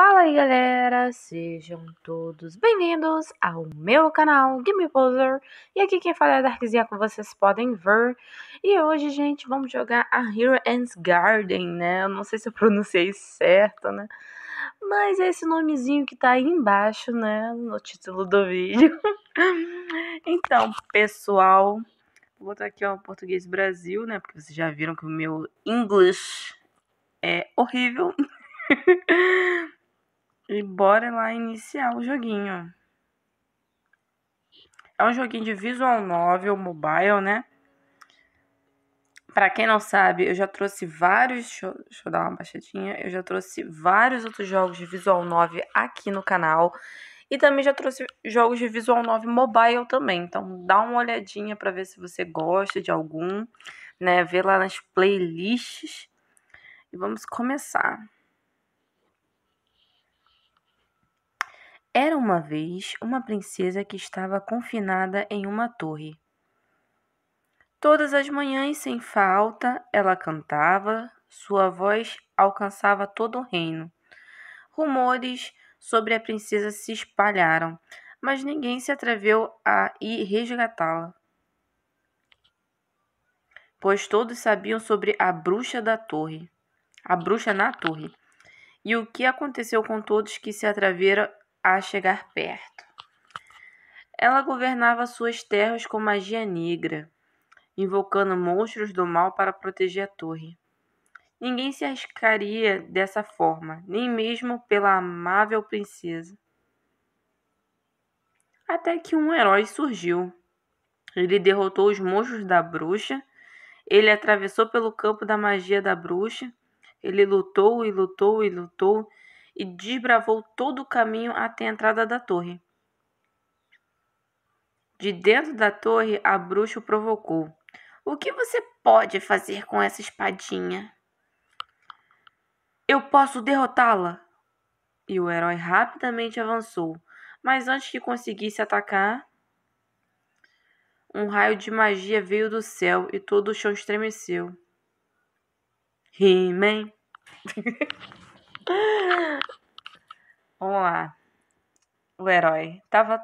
Fala aí galera, sejam todos bem-vindos ao meu canal Game Poser E aqui quem fala é Darkzinha como vocês podem ver E hoje, gente, vamos jogar a Hero and Garden, né? Eu não sei se eu pronunciei certo, né? Mas é esse nomezinho que tá aí embaixo, né? No título do vídeo Então, pessoal, vou botar aqui, o Português Brasil, né? Porque vocês já viram que o meu inglês é horrível E bora lá iniciar o joguinho. É um joguinho de visual novel mobile, né? Para quem não sabe, eu já trouxe vários. Deixa eu, deixa eu, dar uma baixadinha. Eu já trouxe vários outros jogos de Visual 9 aqui no canal. E também já trouxe jogos de Visual 9 mobile também. Então dá uma olhadinha para ver se você gosta de algum, né? Vê lá nas playlists. E vamos começar. Era uma vez uma princesa que estava confinada em uma torre. Todas as manhãs, sem falta, ela cantava, sua voz alcançava todo o reino. Rumores sobre a princesa se espalharam, mas ninguém se atreveu a ir resgatá-la, pois todos sabiam sobre a bruxa da torre, a bruxa na torre, e o que aconteceu com todos que se atreveram a chegar perto. Ela governava suas terras com magia negra, invocando monstros do mal para proteger a torre. Ninguém se arriscaria dessa forma, nem mesmo pela amável princesa. Até que um herói surgiu. Ele derrotou os monstros da bruxa, ele atravessou pelo campo da magia da bruxa, ele lutou e lutou e lutou e desbravou todo o caminho até a entrada da torre. De dentro da torre, a bruxa o provocou. O que você pode fazer com essa espadinha? Eu posso derrotá-la! E o herói rapidamente avançou, mas antes que conseguisse atacar, um raio de magia veio do céu e todo o chão estremeceu. He-Man! Vamos lá. O herói. Tava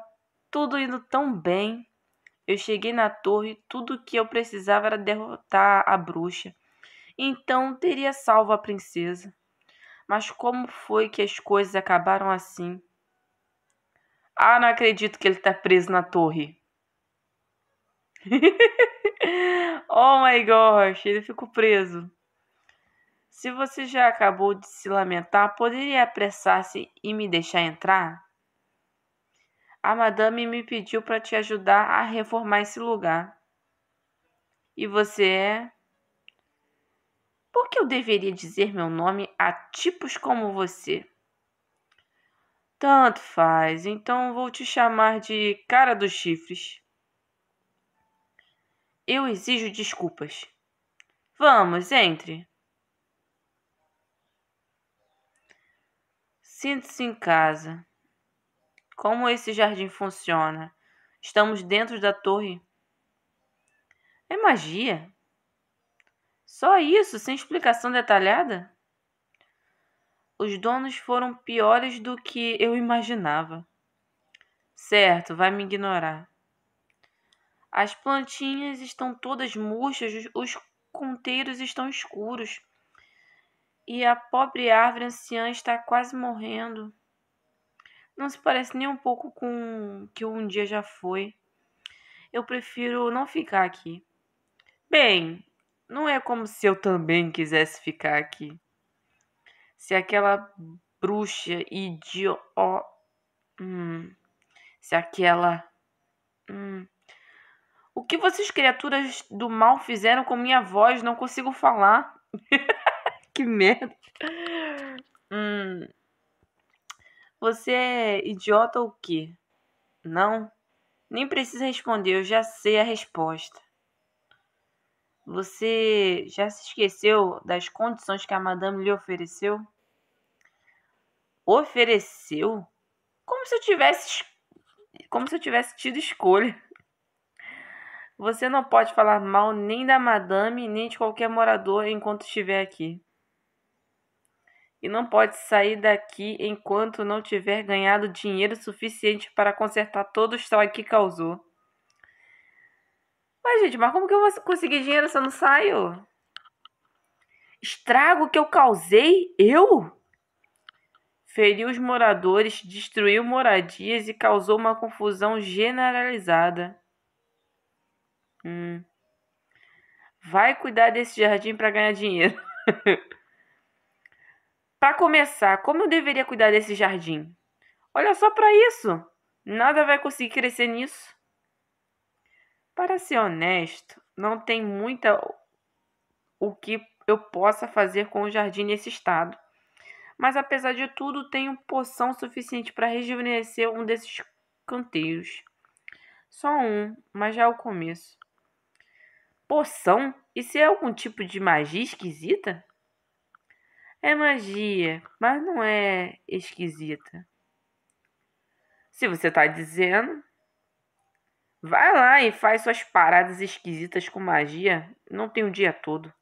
tudo indo tão bem. Eu cheguei na torre, tudo que eu precisava era derrotar a bruxa. Então teria salvo a princesa. Mas como foi que as coisas acabaram assim? Ah, não acredito que ele tá preso na torre. oh my gosh, ele ficou preso. Se você já acabou de se lamentar, poderia apressar-se e me deixar entrar? A madame me pediu para te ajudar a reformar esse lugar. E você é? Por que eu deveria dizer meu nome a tipos como você? Tanto faz, então vou te chamar de cara dos chifres. Eu exijo desculpas. Vamos, entre. Sinta-se em casa. Como esse jardim funciona? Estamos dentro da torre. É magia. Só isso, sem explicação detalhada? Os donos foram piores do que eu imaginava. Certo, vai me ignorar. As plantinhas estão todas murchas, os conteiros estão escuros e a pobre árvore anciã está quase morrendo. Não se parece nem um pouco com o que um dia já foi. Eu prefiro não ficar aqui. Bem, não é como se eu também quisesse ficar aqui. Se aquela bruxa idiota. Hum. se aquela. Hum. O que vocês, criaturas do mal, fizeram com minha voz? Não consigo falar. que merda. Hum. Você é idiota ou quê? Não? Nem precisa responder, eu já sei a resposta. Você já se esqueceu das condições que a madame lhe ofereceu? Ofereceu? Como se eu tivesse como se eu tivesse tido escolha. Você não pode falar mal nem da madame, nem de qualquer morador enquanto estiver aqui e não pode sair daqui enquanto não tiver ganhado dinheiro suficiente para consertar todo o estrago que causou. Mas, gente, mas como que eu vou conseguir dinheiro se eu não saio? Estrago que eu causei? Eu? Feriu os moradores, destruiu moradias e causou uma confusão generalizada. Hum. Vai cuidar desse jardim para ganhar dinheiro. Para começar, como eu deveria cuidar desse jardim? Olha só para isso! Nada vai conseguir crescer nisso. Para ser honesto, não tem muita o que eu possa fazer com o jardim nesse estado. Mas apesar de tudo, tenho poção suficiente para rejuvenescer um desses canteiros. Só um, mas já é o começo. Poção? Isso é algum tipo de magia esquisita? É magia, mas não é esquisita. Se você tá dizendo, vai lá e faz suas paradas esquisitas com magia, não tem o dia todo.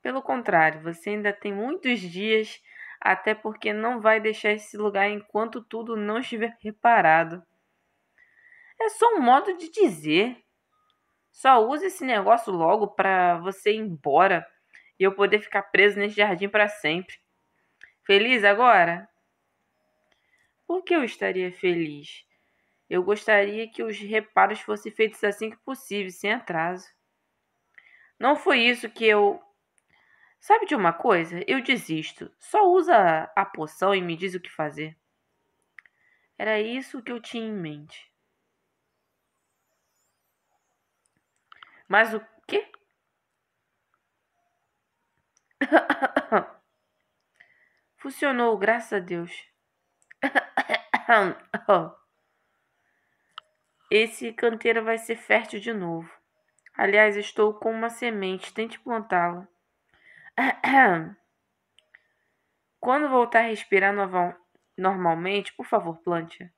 Pelo contrário, você ainda tem muitos dias, até porque não vai deixar esse lugar enquanto tudo não estiver reparado. É só um modo de dizer. Só use esse negócio logo para você ir embora e eu poder ficar preso nesse jardim para sempre. Feliz agora? Por que eu estaria feliz? Eu gostaria que os reparos fossem feitos assim que possível, sem atraso. Não foi isso que eu. Sabe de uma coisa? Eu desisto. Só usa a poção e me diz o que fazer. Era isso que eu tinha em mente. Mas o que? Funcionou, graças a Deus. Esse canteiro vai ser fértil de novo. Aliás, estou com uma semente, tente plantá-la. Quando voltar a respirar normalmente, por favor, plante.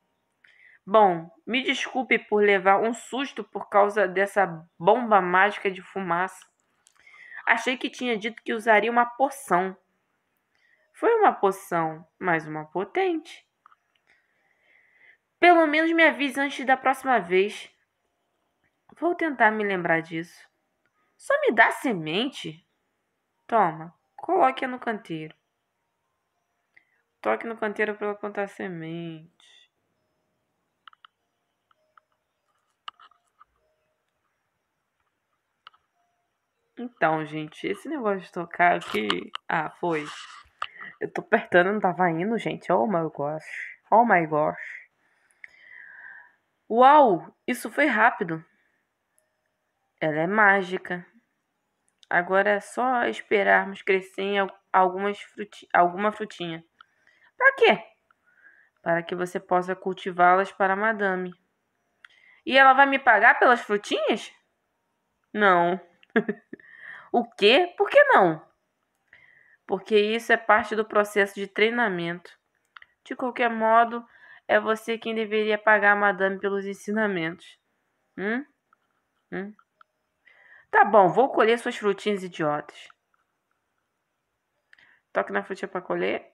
Bom, me desculpe por levar um susto por causa dessa bomba mágica de fumaça. Achei que tinha dito que usaria uma poção. Foi uma poção, mas uma potente. Pelo menos me avise antes da próxima vez. Vou tentar me lembrar disso. Só me dá semente? Toma, coloque-a no canteiro. Toque no canteiro para ela plantar semente. Então, gente, esse negócio de tocar aqui. Ah, foi. Eu tô apertando, não tava indo, gente. Oh my gosh. Oh my gosh. Uau, isso foi rápido. Ela é mágica. Agora é só esperarmos crescer em algumas fruti alguma frutinha. Para quê? Para que você possa cultivá-las para a madame. E ela vai me pagar pelas frutinhas? Não. O quê? Por que não? Porque isso é parte do processo de treinamento. De qualquer modo, é você quem deveria pagar a madame pelos ensinamentos. Hum? Hum? Tá bom, vou colher suas frutinhas idiotas. Toque na frutinha para colher.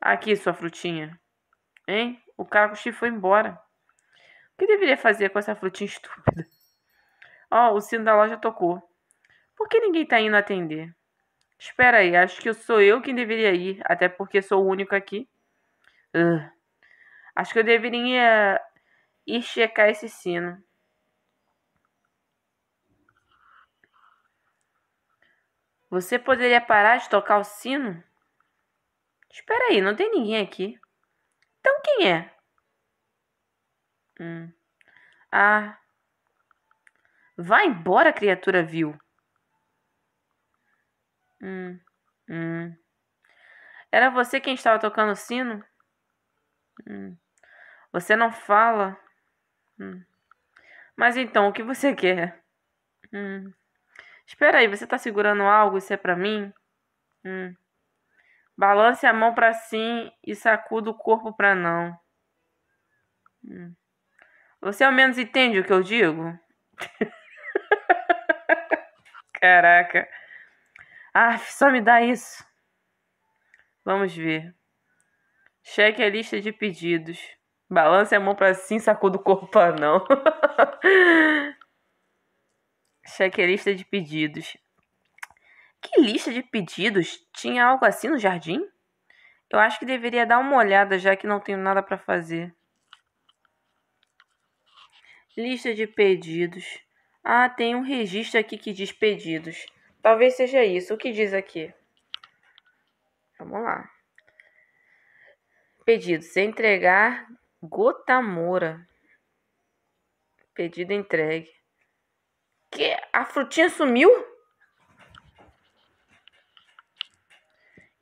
Aqui, sua frutinha. Hein? O cara com o foi embora. O que deveria fazer com essa frutinha estúpida? Ó, oh, o sino da loja tocou. Por que ninguém tá indo atender? Espera aí, acho que sou eu quem deveria ir, até porque sou o único aqui. Uh, acho que eu deveria ir checar esse sino. Você poderia parar de tocar o sino? Espera aí, não tem ninguém aqui. Então quem é? Hum. Ah. Vá embora, criatura vil. Hum, hum. Era você quem estava tocando o sino? Hum. Você não fala. Hum. Mas então, o que você quer? Hum. Espera aí, você está segurando algo? Isso é pra mim? Hum. Balance a mão para sim e sacuda o corpo para não. Hum. Você ao menos entende o que eu digo? Caraca. Ah, só me dá isso. Vamos ver. Cheque a lista de pedidos. Balance a mão para sim, sacou o corpo pra não. Cheque a lista de pedidos. Que lista de pedidos? Tinha algo assim no jardim? Eu acho que deveria dar uma olhada já que não tenho nada para fazer. Lista de pedidos. Ah, tem um registro aqui que diz pedidos. Talvez seja isso. O que diz aqui? Vamos lá. Pedido: se entregar Gotamora. Pedido entregue. Que? A frutinha sumiu?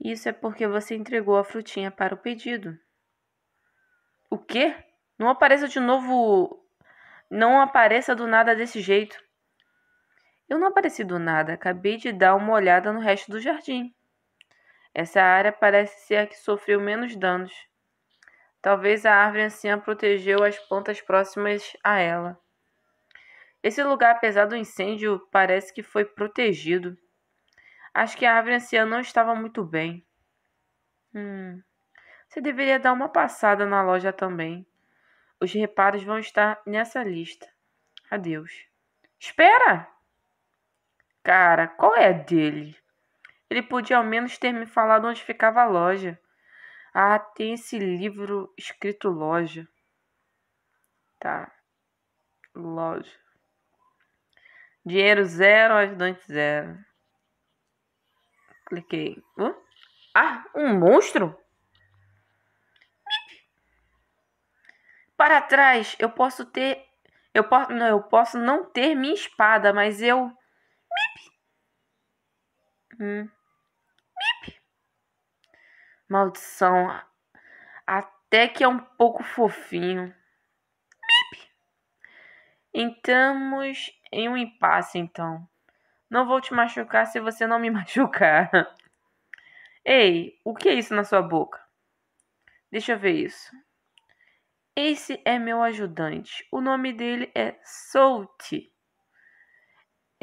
Isso é porque você entregou a frutinha para o pedido. O quê? Não apareça de novo. Não apareça do nada desse jeito. Eu não apareci do nada, acabei de dar uma olhada no resto do jardim. Essa área parece ser a que sofreu menos danos. Talvez a árvore anciã protegeu as plantas próximas a ela. Esse lugar, apesar do incêndio, parece que foi protegido. Acho que a árvore anciã não estava muito bem. Hum. Você deveria dar uma passada na loja também. Os reparos vão estar nessa lista. Adeus. Espera! Cara, qual é a dele? Ele podia ao menos ter me falado onde ficava a loja. Ah, tem esse livro escrito loja. Tá. Loja. Dinheiro zero, ajudante zero. Cliquei. Hã? Ah, um monstro? Para trás, eu posso ter. Eu posso, não, eu posso não ter minha espada, mas eu Hum. Bip. Maldição. Até que é um pouco fofinho. Bip. Entramos em um impasse, então. Não vou te machucar se você não me machucar. Ei, o que é isso na sua boca? Deixa eu ver isso. Esse é meu ajudante. O nome dele é Solte.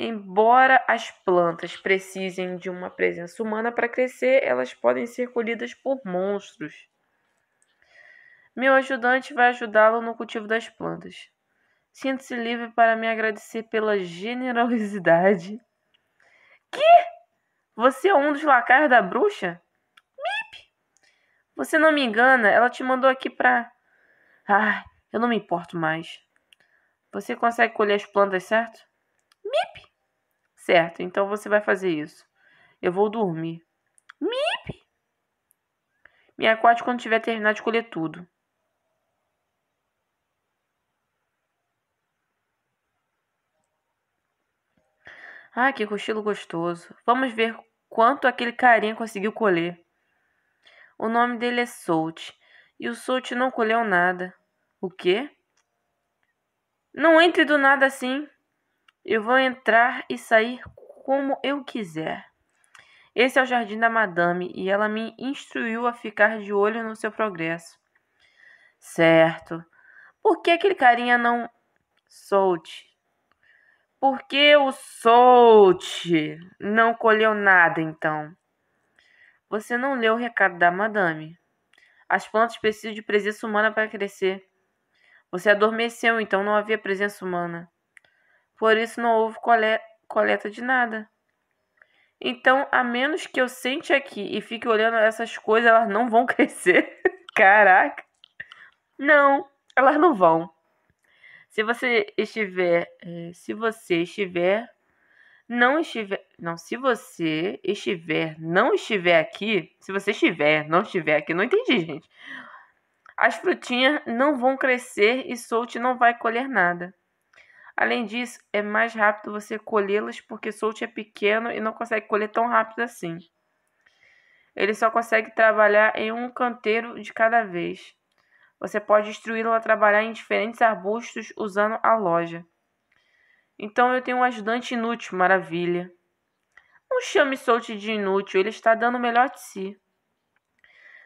Embora as plantas precisem de uma presença humana para crescer, elas podem ser colhidas por monstros. Meu ajudante vai ajudá-lo no cultivo das plantas. Sinta-se livre para me agradecer pela generosidade. Que? Você é um dos lacaios da bruxa? Mip! Você não me engana, ela te mandou aqui para. Ah, eu não me importo mais. Você consegue colher as plantas, certo? Mip! Certo, então você vai fazer isso. Eu vou dormir. Mip! Me acorde quando tiver terminado de colher tudo. Ah, que cochilo gostoso. Vamos ver quanto aquele carinha conseguiu colher. O nome dele é Solt. E o Solt não colheu nada. O quê? Não entre do nada assim. Eu vou entrar e sair como eu quiser. Esse é o jardim da madame e ela me instruiu a ficar de olho no seu progresso. Certo. Por que aquele carinha não solte? Por que o solte não colheu nada então? Você não leu o recado da madame. As plantas precisam de presença humana para crescer. Você adormeceu, então não havia presença humana. Por isso não houve coleta de nada. Então, a menos que eu sente aqui e fique olhando essas coisas, elas não vão crescer. Caraca! Não, elas não vão. Se você estiver, é, se você estiver, não estiver, não, se você estiver, não estiver aqui, se você estiver, não estiver aqui, não entendi, gente. As frutinhas não vão crescer e solte não vai colher nada. Além disso, é mais rápido você colhê-las porque Soult é pequeno e não consegue colher tão rápido assim. Ele só consegue trabalhar em um canteiro de cada vez. Você pode instruí-lo a trabalhar em diferentes arbustos usando a loja. Então eu tenho um ajudante inútil, maravilha. Não chame Soult de inútil, ele está dando o melhor de si.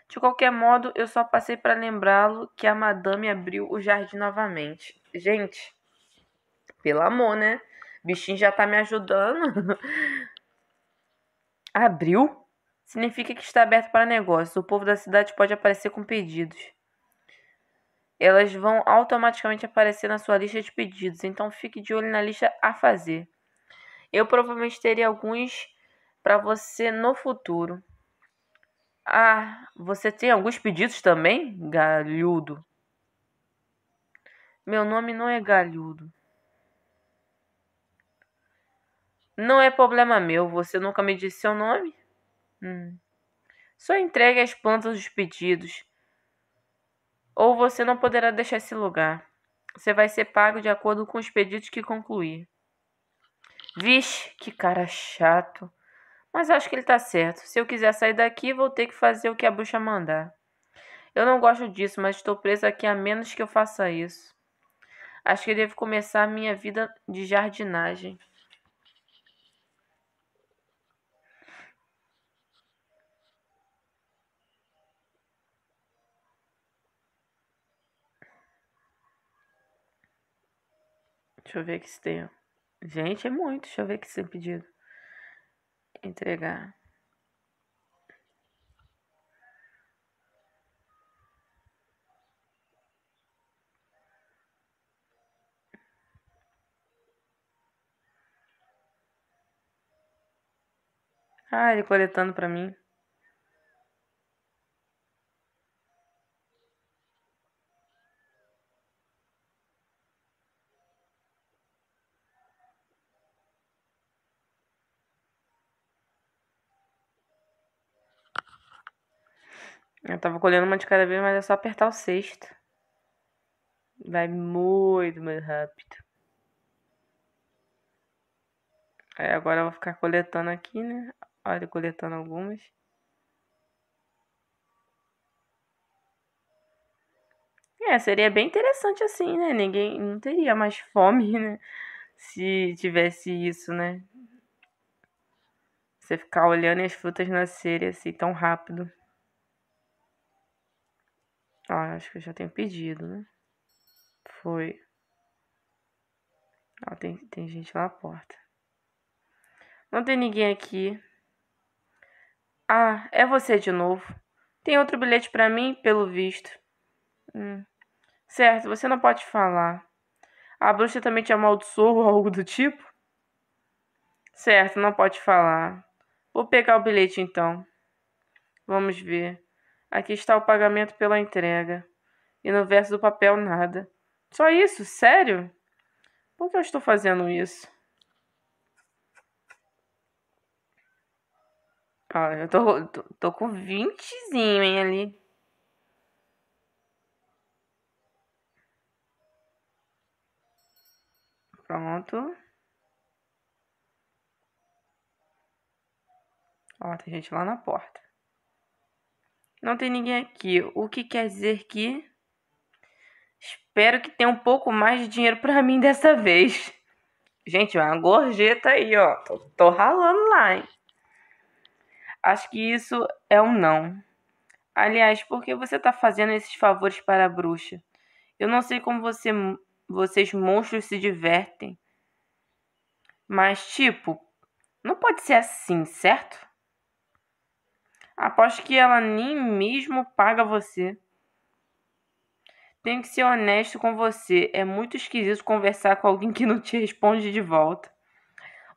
De qualquer modo, eu só passei para lembrá-lo que a madame abriu o jardim novamente. Gente, pelo amor, né? O bichinho já tá me ajudando. Abriu? Significa que está aberto para negócios. O povo da cidade pode aparecer com pedidos. Elas vão automaticamente aparecer na sua lista de pedidos. Então fique de olho na lista a fazer. Eu provavelmente terei alguns para você no futuro. Ah, você tem alguns pedidos também, galhudo? Meu nome não é galhudo. Não é problema meu, você nunca me disse seu nome? Hum. Só entregue as plantas dos pedidos. Ou você não poderá deixar esse lugar. Você vai ser pago de acordo com os pedidos que concluir. Vixe, que cara chato. Mas acho que ele tá certo. Se eu quiser sair daqui, vou ter que fazer o que a bruxa mandar. Eu não gosto disso, mas estou preso aqui a menos que eu faça isso. Acho que eu devo começar a minha vida de jardinagem. Deixa eu ver que se tem. Gente, é muito. Deixa eu ver que se tem pedido. Entregar. Ah, ele coletando pra mim. Eu tava colhendo uma de cada vez, mas é só apertar o sexto. Vai muito mais rápido. Aí agora eu vou ficar coletando aqui, né? Olha, coletando algumas. É, seria bem interessante assim, né? Ninguém não teria mais fome, né? Se tivesse isso, né? Você ficar olhando as frutas nascerem assim tão rápido. Ah, acho que eu já tenho pedido, né? Foi. Ah, tem, tem gente lá na porta. Não tem ninguém aqui. Ah, é você de novo. Tem outro bilhete para mim, pelo visto. Hum. Certo, você não pode falar. A bruxa também te amaldiçoou ou algo do tipo? Certo, não pode falar. Vou pegar o bilhete então. Vamos ver. Aqui está o pagamento pela entrega. E no verso do papel, nada. Só isso? Sério? Por que eu estou fazendo isso? Ah, eu tô, tô, tô com vintezinho, hein, ali. Pronto. Ó, tem gente lá na porta. Não tem ninguém aqui, o que quer dizer que espero que tenha um pouco mais de dinheiro para mim dessa vez. Gente, uma gorjeta aí, ó. Tô, tô ralando lá, hein? Acho que isso é um não. Aliás, por que você tá fazendo esses favores para a bruxa? Eu não sei como você, vocês monstros se divertem. Mas, tipo, não pode ser assim, certo? Aposto que ela nem mesmo paga você. Tenho que ser honesto com você. É muito esquisito conversar com alguém que não te responde de volta.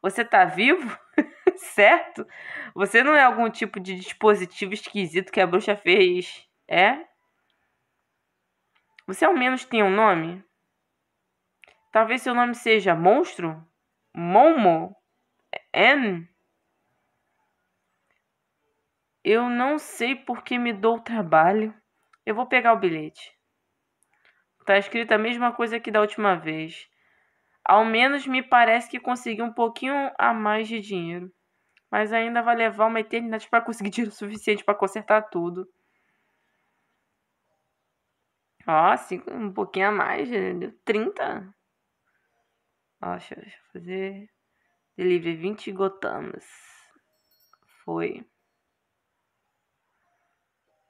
Você tá vivo? certo? Você não é algum tipo de dispositivo esquisito que a bruxa fez, é? Você ao menos tem um nome? Talvez seu nome seja Monstro? Momo? M? Eu não sei por que me dou o trabalho. Eu vou pegar o bilhete. Tá escrito a mesma coisa que da última vez. Ao menos me parece que consegui um pouquinho a mais de dinheiro. Mas ainda vai levar uma eternidade para conseguir dinheiro suficiente para consertar tudo. Ó, assim, um pouquinho a mais, né? 30. Ó, deixa, deixa eu fazer. Delivery 20 gotamas. Foi.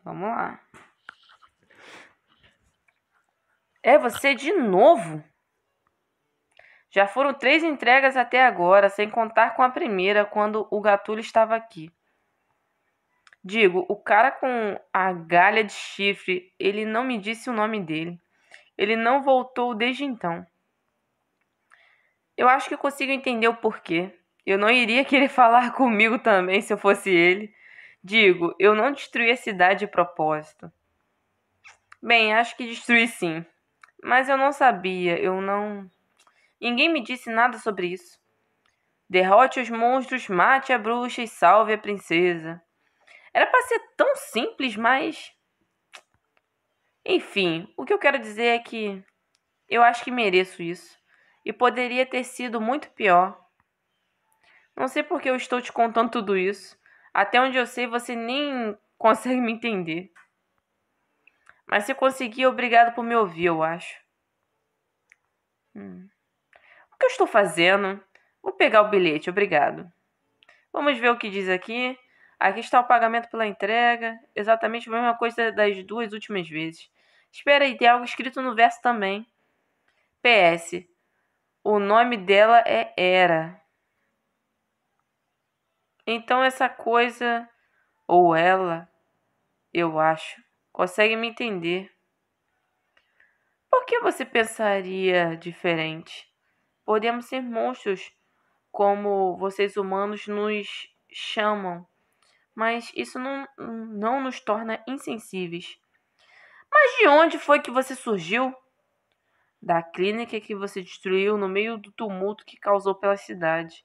Vamos lá. É você de novo? Já foram três entregas até agora, sem contar com a primeira, quando o Gatulho estava aqui. Digo, o cara com a galha de chifre, ele não me disse o nome dele. Ele não voltou desde então. Eu acho que consigo entender o porquê. Eu não iria querer falar comigo também se eu fosse ele. Digo, eu não destruí a cidade de propósito. Bem, acho que destruí sim. Mas eu não sabia, eu não. Ninguém me disse nada sobre isso. Derrote os monstros, mate a bruxa e salve a princesa. Era para ser tão simples, mas. Enfim, o que eu quero dizer é que eu acho que mereço isso. E poderia ter sido muito pior. Não sei porque eu estou te contando tudo isso, até onde eu sei, você nem consegue me entender. Mas se conseguir, obrigado por me ouvir, eu acho. Hum. O que eu estou fazendo? Vou pegar o bilhete, obrigado. Vamos ver o que diz aqui. Aqui está o pagamento pela entrega. Exatamente a mesma coisa das duas últimas vezes. Espera aí, tem algo escrito no verso também. PS. O nome dela é Era. Então essa coisa, ou ela, eu acho, consegue me entender. Por que você pensaria diferente? Podemos ser monstros, como vocês humanos nos chamam, mas isso não, não nos torna insensíveis. Mas de onde foi que você surgiu? Da clínica que você destruiu no meio do tumulto que causou pela cidade.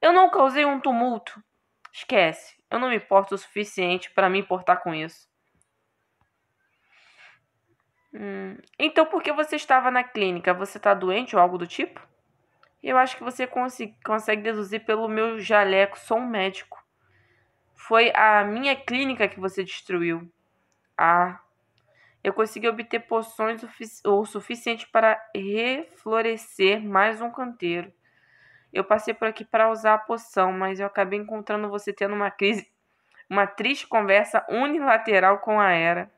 Eu não causei um tumulto. Esquece, eu não me importo o suficiente para me importar com isso. Hum, então por que você estava na clínica? Você está doente ou algo do tipo? Eu acho que você consegue deduzir pelo meu jaleco, sou um médico. Foi a minha clínica que você destruiu. Ah, eu consegui obter poções o suficiente para reflorescer mais um canteiro. Eu passei por aqui para usar a poção, mas eu acabei encontrando você tendo uma crise, uma triste conversa unilateral com a Era.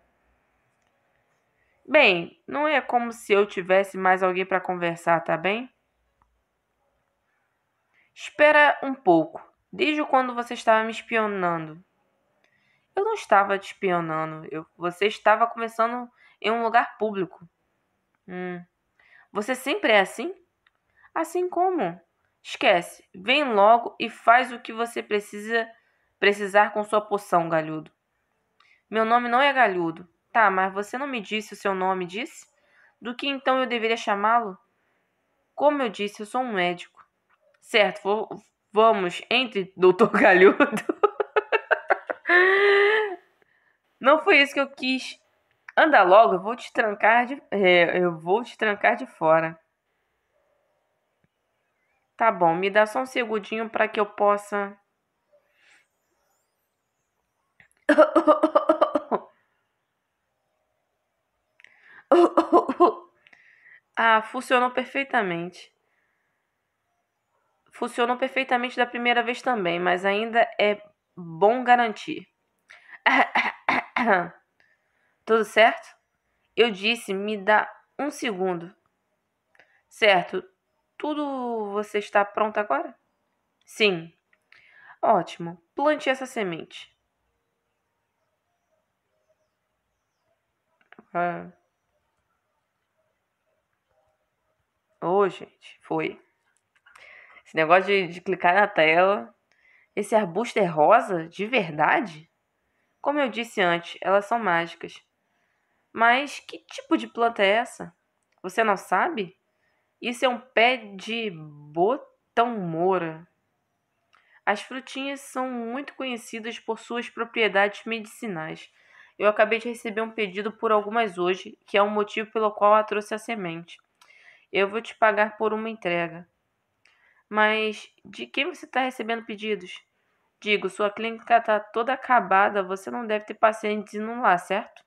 Bem, não é como se eu tivesse mais alguém para conversar, tá bem? Espera um pouco. Desde quando você estava me espionando? Eu não estava te espionando. Eu, você estava começando em um lugar público. Hum. Você sempre é assim? Assim como? Esquece, vem logo e faz o que você precisa precisar com sua poção, galhudo. Meu nome não é galhudo. Tá, mas você não me disse o seu nome, disse? Do que então eu deveria chamá-lo? Como eu disse, eu sou um médico. Certo, vou, vamos, entre, doutor galhudo. não foi isso que eu quis. Anda logo, eu vou te trancar de. É, eu vou te trancar de fora. Tá bom, me dá só um segundinho para que eu possa. ah, funcionou perfeitamente. Funcionou perfeitamente da primeira vez também, mas ainda é bom garantir. Tudo certo? Eu disse, me dá um segundo. Certo, tudo você está pronto agora? Sim. Ótimo. Plante essa semente. Ah. Ô, oh, gente, foi. Esse negócio de, de clicar na tela. Esse arbusto é rosa? De verdade? Como eu disse antes, elas são mágicas. Mas que tipo de planta é essa? Você não sabe? Isso é um pé de botão moura. As frutinhas são muito conhecidas por suas propriedades medicinais. Eu acabei de receber um pedido por algumas hoje, que é o um motivo pelo qual a trouxe a semente. Eu vou te pagar por uma entrega. Mas de quem você está recebendo pedidos? Digo, sua clínica está toda acabada, você não deve ter pacientes indo lá, certo?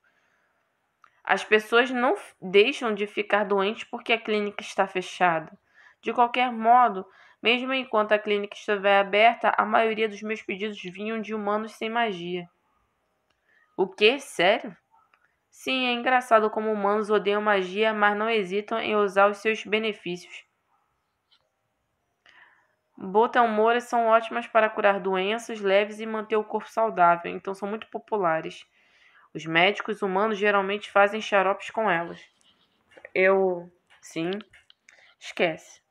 As pessoas não deixam de ficar doentes porque a clínica está fechada. De qualquer modo, mesmo enquanto a clínica estiver aberta, a maioria dos meus pedidos vinham de humanos sem magia. O que? Sério? Sim, é engraçado como humanos odeiam magia, mas não hesitam em usar os seus benefícios. Botelmouras são ótimas para curar doenças leves e manter o corpo saudável, então são muito populares. Os médicos humanos geralmente fazem xaropes com elas. Eu. Sim. Esquece.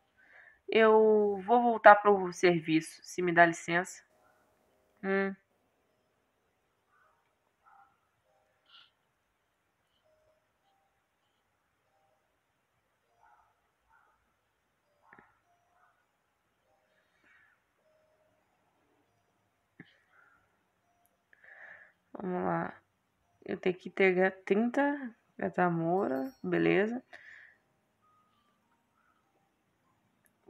Eu vou voltar para o serviço, se me dá licença. Hum. Vamos lá. Eu tenho que pegar 30 Gatamora, é beleza.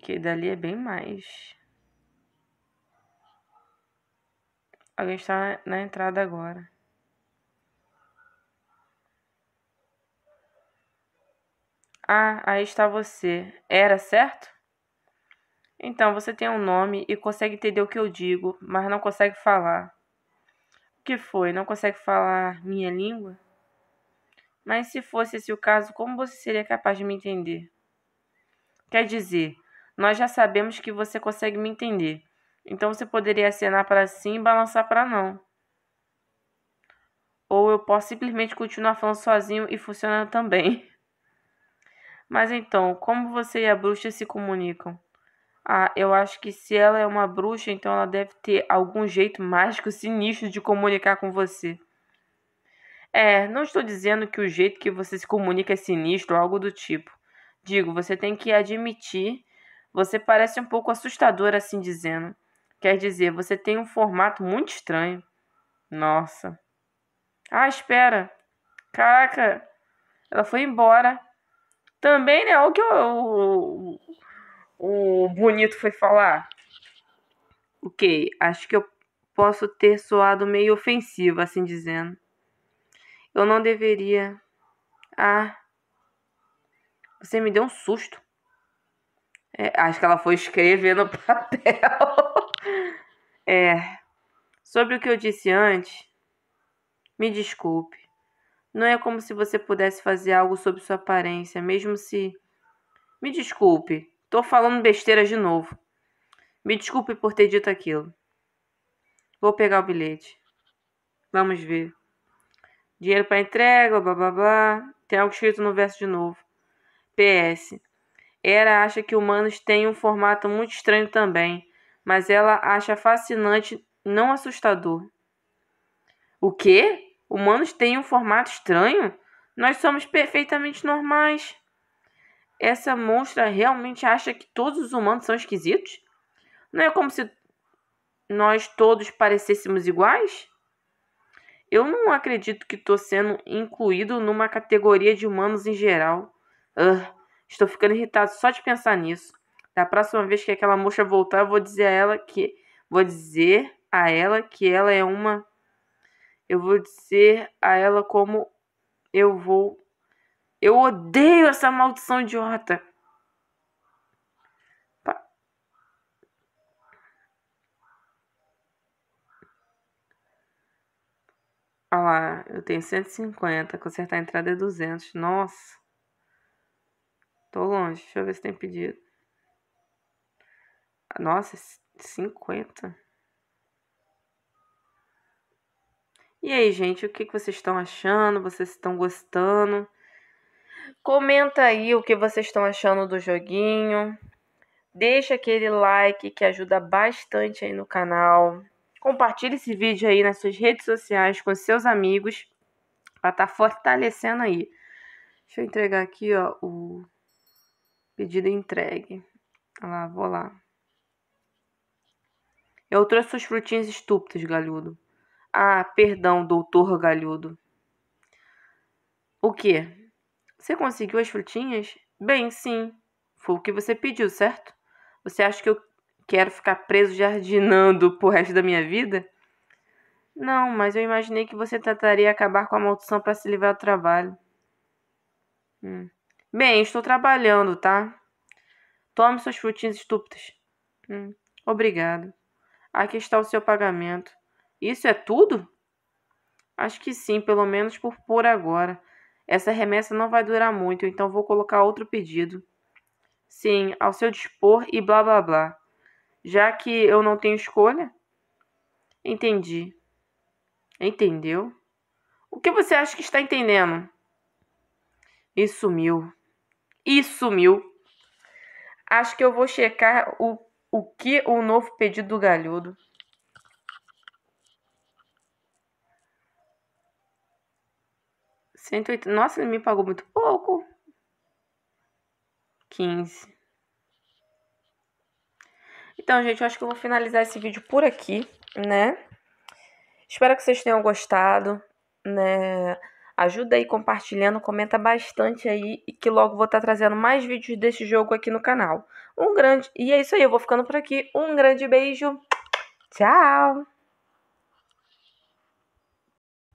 Que dali é bem mais. Alguém está na entrada agora. Ah, aí está você. Era certo? Então você tem um nome e consegue entender o que eu digo, mas não consegue falar. Que foi? Não consegue falar minha língua? Mas se fosse esse o caso, como você seria capaz de me entender? Quer dizer, nós já sabemos que você consegue me entender. Então você poderia acenar para sim e balançar para não. Ou eu posso simplesmente continuar falando sozinho e funcionando também. Mas então, como você e a bruxa se comunicam? Ah, eu acho que se ela é uma bruxa, então ela deve ter algum jeito mágico sinistro de comunicar com você. É, não estou dizendo que o jeito que você se comunica é sinistro ou algo do tipo. Digo, você tem que admitir. Você parece um pouco assustador assim dizendo. Quer dizer, você tem um formato muito estranho. Nossa. Ah, espera. Caraca. Ela foi embora. Também, né? Olha o que eu, o Bonito foi falar. Ok, acho que eu posso ter soado meio ofensivo, assim dizendo. Eu não deveria. Ah. Você me deu um susto. É, acho que ela foi escrever no papel. é. Sobre o que eu disse antes, me desculpe. Não é como se você pudesse fazer algo sobre sua aparência, mesmo se. Me desculpe. Tô falando besteira de novo. Me desculpe por ter dito aquilo. Vou pegar o bilhete. Vamos ver. Dinheiro para entrega, blá blá blá. Tem algo escrito no verso de novo. PS. Era acha que humanos têm um formato muito estranho também, mas ela acha fascinante, não assustador. O quê? Humanos têm um formato estranho? Nós somos perfeitamente normais essa monstra realmente acha que todos os humanos são esquisitos? Não é como se nós todos parecêssemos iguais? Eu não acredito que estou sendo incluído numa categoria de humanos em geral. estou ficando irritado só de pensar nisso. Da próxima vez que aquela moça voltar, eu vou dizer a ela que. Vou dizer a ela que ela é uma. Eu vou dizer a ela como eu vou eu odeio essa maldição idiota. Olha lá, eu tenho 150, consertar a entrada é 200. Nossa. Tô longe, deixa eu ver se tem pedido. Nossa, 50. É e aí, gente, o que vocês estão achando? Vocês estão gostando? Comenta aí o que vocês estão achando do joguinho. Deixa aquele like que ajuda bastante aí no canal. Compartilhe esse vídeo aí nas suas redes sociais com seus amigos para estar tá fortalecendo aí. Deixa eu entregar aqui, ó, o pedido entregue. Olha lá, vou lá. Eu trouxe os frutinhos estúpidos, Galhudo. Ah, perdão, doutor Galhudo. O que? Você conseguiu as frutinhas? Bem, sim. Foi o que você pediu, certo? Você acha que eu quero ficar preso jardinando pro resto da minha vida? Não, mas eu imaginei que você tentaria acabar com a maldição para se livrar do trabalho. Hum. Bem, estou trabalhando, tá? Tome suas frutinhas estúpidas. Hum. Obrigado. Aqui está o seu pagamento. Isso é tudo? Acho que sim, pelo menos por por agora. Essa remessa não vai durar muito, então vou colocar outro pedido. Sim, ao seu dispor e blá blá blá. Já que eu não tenho escolha? Entendi. Entendeu? O que você acha que está entendendo? E sumiu. E sumiu. Acho que eu vou checar o, o que o novo pedido do galhudo. 180. Nossa, ele me pagou muito pouco. 15. Então, gente, eu acho que eu vou finalizar esse vídeo por aqui, né? Espero que vocês tenham gostado, né? Ajuda aí compartilhando, comenta bastante aí e que logo vou estar tá trazendo mais vídeos desse jogo aqui no canal. Um grande... E é isso aí, eu vou ficando por aqui. Um grande beijo. Tchau!